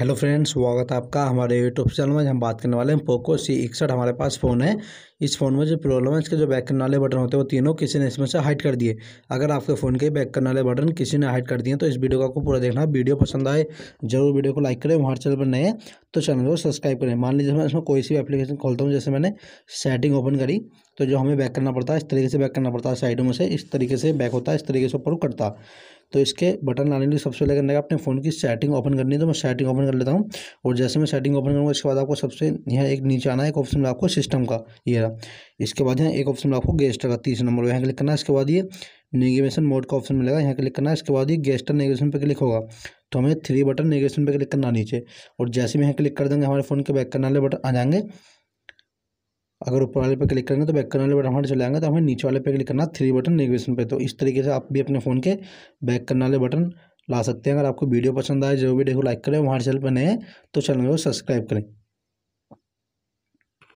hello friends स्वागत है आपका हमारे यूट्यूब चैनल में हम बात करने वाले हैं पोको सी इकसठ हमारे पास फ़ोन है इस फ़ोन में जो प्रॉब्लम है इसके जो बैक करने वाले बटन होते हैं वो तीनों किसी ने इसमें से हाइड कर दिए अगर आपके फ़ोन के बैक करने वाले बटन किसी ने हाइड कर दिए तो इस वीडियो को आपको पूरा देखना वीडियो पसंद आए जरूर वीडियो को लाइक करें हमारे चैनल पर नए तो चैनल को सब्सक्राइब करें मान लीजिए मैं इसमें कोई सी भी एप्लीकेशन खोलता हूँ जैसे मैंने सेटिंग ओपन करी तो जो हमें बैक करना पड़ता है इस तरीके से बैक करना पड़ता है साइडों में से इस तरीके से बैक होता है इस तरीके से ऊपर कटता तो इसके बटन लाने के लिए सबसे पहले करने का अपने फ़ोन की सेटिंग ओपन करनी है तो मैं सेटिंग ओपन कर लेता हूँ और जैसे मैं सेटिंग ओपन करूँगा इसके बाद आपको सबसे यहाँ एक नीचे आना है एक ऑप्शन आपको सिस्टम का ये रहा गया इसके बाद यहाँ एक ऑप्शन में आपको गेस्टर का तीस नंबर यहाँ क्लिक करना इसके बाद ये नेगेशन मोड का ऑप्शन मिलेगा यहाँ क्लिक करना इसके बाद ये गेस्टर नेगेशन पर क्लिक होगा तो हमें थ्री बटन नेगेशन पर क्लिक करना नीचे और जैसे भी यहाँ क्लिक कर देंगे हमारे फ़ोन के बैक करने वाले बटन आ जाएंगे अगर ऊपर वाले पे क्लिक करेंगे तो बैक करने वाले बटन हमारे चले आएंगे तो हमें नीचे वाले पे क्लिक करना थ्री बटन नेगेशन पे तो इस तरीके से आप भी अपने फ़ोन के बैक करने वाले बटन ला सकते हैं अगर आपको वीडियो पसंद आए जो भी देखो लाइक करें हमारे चैनल पर नए तो चैनल को सब्सक्राइब करें